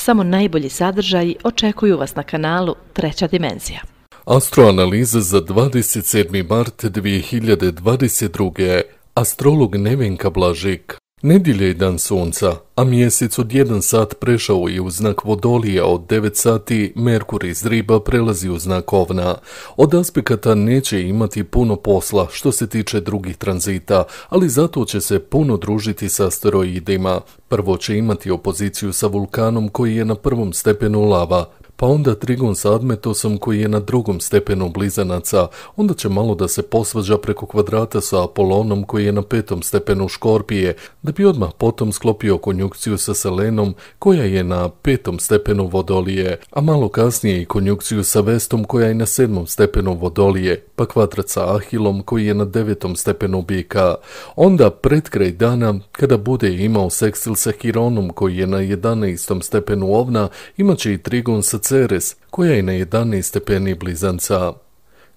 Samo najbolji sadržaji očekuju vas na kanalu Treća dimenzija. Astroanaliza za 27. mart 2022. Astrolog Nevenka Blažik Nedilje je dan sunca, a mjesec od 1 sat prešao je u znak Vodolija, od 9 sati Merkur iz riba prelazi u znak Ovna. Od aspekata neće imati puno posla što se tiče drugih tranzita, ali zato će se puno družiti sa asteroidima. Prvo će imati opoziciju sa vulkanom koji je na prvom stepenu lava, pa onda trigon sa Admetosom koji je na drugom stepenu blizanaca, onda će malo da se posvađa preko kvadrata sa Apolonom koji je na petom stepenu škorpije, da bi odmah potom sklopio konjukciju sa Selenom koja je na petom stepenu vodolije, a malo kasnije i konjukciju sa Vestom koja je na sedmom stepenu vodolije, pa kvadrat sa Ahilom koji je na devetom stepenu bika. Onda pred kraj dana, kada bude imao sekstil sa Hironom koji je na 11. stepenu ovna, imat će i trigon sa Ceres, koja je na 11 stepeni blizanca.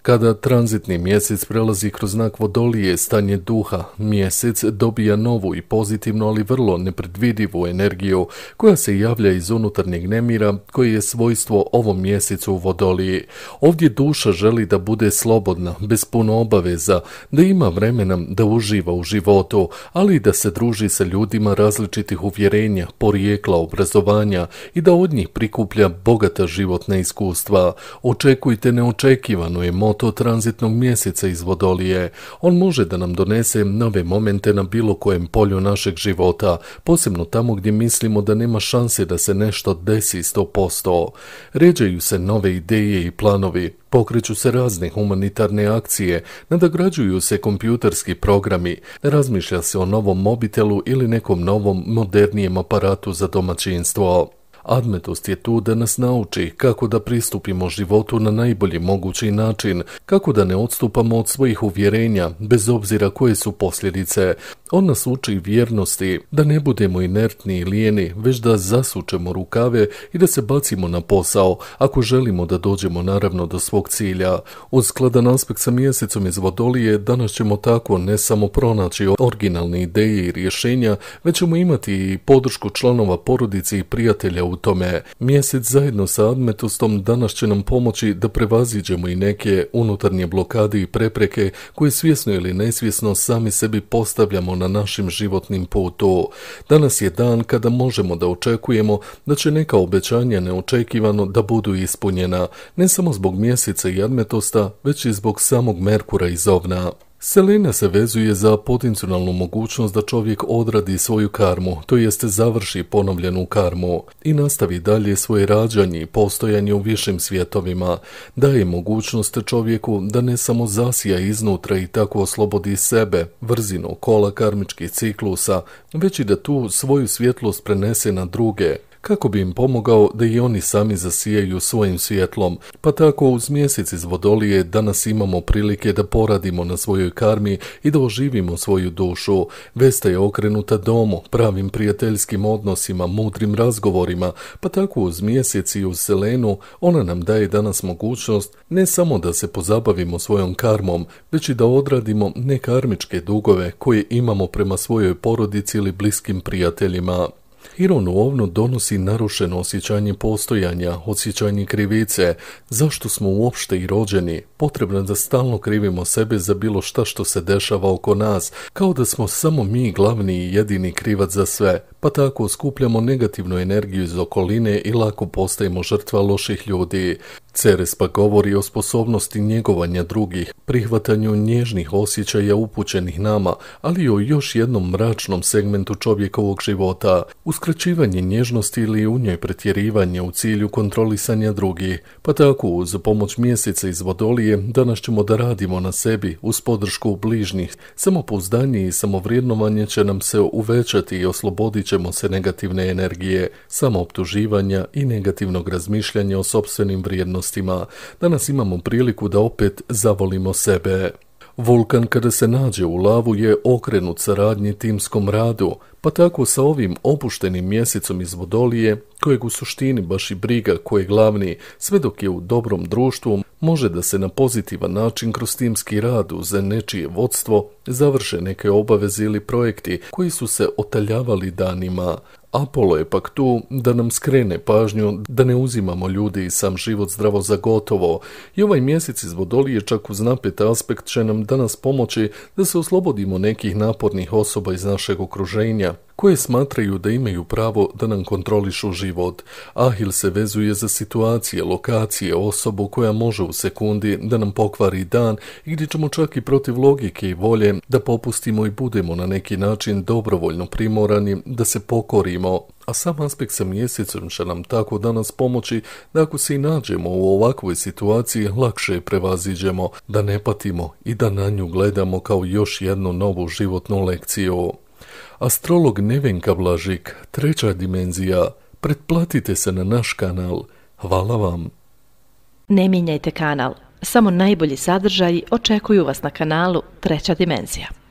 Kada tranzitni mjesec prelazi kroz znak vodolije, stanje duha, mjesec dobija novu i pozitivnu, ali vrlo nepredvidivu energiju koja se javlja iz unutarnjeg nemira koji je svojstvo ovom mjesecu u vodoliji. Ovdje duša želi da bude slobodna, bez puno obaveza, da ima vremena da uživa u životu, ali i da se druži sa ljudima različitih uvjerenja, porijekla, obrazovanja i da od njih prikuplja bogata životna iskustva. Očekujte neočekivanu emociju to tranzitnog mjeseca iz Vodolije. On može da nam donese nove momente na bilo kojem polju našeg života, posebno tamo gdje mislimo da nema šanse da se nešto desi 100%. Ređaju se nove ideje i planovi, Pokreću se razne humanitarne akcije, nadograđuju se kompjuterski programi, razmišlja se o novom mobitelu ili nekom novom modernijem aparatu za domaćinstvo. Admetost je tu da nas nauči kako da pristupimo životu na najbolji mogući način, kako da ne odstupamo od svojih uvjerenja, bez obzira koje su posljedice. On nas uči vjernosti, da ne budemo inertni i lijeni, već da zasučemo rukave i da se bacimo na posao, ako želimo da dođemo naravno do svog cilja. Uz skladan aspekt sa mjesecom iz Vodolije, danas ćemo tako ne samo pronaći originalne ideje i rješenja, već ćemo imati i podršku članova porodice i prijatelja u u tome. Mjesec zajedno sa Admetostom danas će nam pomoći da prevaziđemo i neke unutarnje blokade i prepreke koje svjesno ili nesvjesno sami sebi postavljamo na našim životnim putu. Danas je dan kada možemo da očekujemo da će neka obećanja neočekivano da budu ispunjena, ne samo zbog mjeseca i Admetosta, već i zbog samog Merkura iz ovna. Selena se vezuje za potencionalnu mogućnost da čovjek odradi svoju karmu, to jest završi ponovljenu karmu i nastavi dalje svoje rađanje i postojanje u višim svjetovima, daje mogućnost čovjeku da ne samo zasija iznutra i tako oslobodi sebe, vrzinu kola karmičkih ciklusa, već i da tu svoju svjetlost prenese na druge, kako bi im pomogao da i oni sami zasijaju svojim svjetlom, pa tako uz mjesec iz Vodolije danas imamo prilike da poradimo na svojoj karmi i da oživimo svoju dušu. Vesta je okrenuta domu, pravim prijateljskim odnosima, mudrim razgovorima, pa tako uz mjesec i uz selenu ona nam daje danas mogućnost ne samo da se pozabavimo svojom karmom, već i da odradimo nekarmičke dugove koje imamo prema svojoj porodici ili bliskim prijateljima u ovno donosi narušeno osjećanje postojanja, osjećanje krivice, zašto smo uopšte i rođeni, potrebno je da stalno krivimo sebe za bilo šta što se dešava oko nas, kao da smo samo mi glavni i jedini krivac za sve, pa tako skupljamo negativnu energiju iz okoline i lako postajemo žrtva loših ljudi. Ceres pa govori o sposobnosti njegovanja drugih, prihvatanju nježnih osjećaja upućenih nama, ali i o još jednom mračnom segmentu čovjekovog života, uskraćivanje nježnosti ili u njoj pretjerivanje u cilju kontrolisanja drugih. Pa tako, uz pomoć mjeseca iz Vodolije, danas ćemo da radimo na sebi uz podršku bližnjih. Samopouzdanje i samovrijednovanje će nam se uvećati i oslobodit ćemo se negativne energije, samooptuživanja i negativnog razmišljanja o sobstvenim vrijednostima okolnostima, danas imamo priliku da opet zavolimo sebe. Vulkan kada se nađe u lavu je okrenut saradnji timskom radu, pa tako sa ovim opuštenim mjesecom iz Vodolije, kojeg u suštini baš i briga koji glavni, sve dok je u dobrom društvu, može da se na pozitivan način kroz timski rad uz nečije vodstvo završe neke obaveze ili projekti koji su se otaljavali danima, Apollo je pak tu da nam skrene pažnju da ne uzimamo ljudi i sam život zdravo za gotovo i ovaj mjesec iz Vodolije čak uz napet aspekt će nam danas pomoći da se oslobodimo nekih napornih osoba iz našeg okruženja koje smatraju da imaju pravo da nam kontrolišu život. Ahil se vezuje za situacije, lokacije, osobu koja može u sekundi da nam pokvari dan i gdje ćemo čak i protiv logike i volje da popustimo i budemo na neki način dobrovoljno primorani da se pokorimo, a sam aspekt sa mjesecom će nam tako danas pomoći da ako se i nađemo u ovakvoj situaciji lakše je prevaziđemo, da ne patimo i da na nju gledamo kao još jednu novu životnu lekciju. Astrolog Nevenka Blažik, treća dimenzija. Pretplatite se na naš kanal. Hvala vam. Ne mijenjajte kanal. Samo najbolji sadržaji očekuju vas na kanalu Treća dimenzija.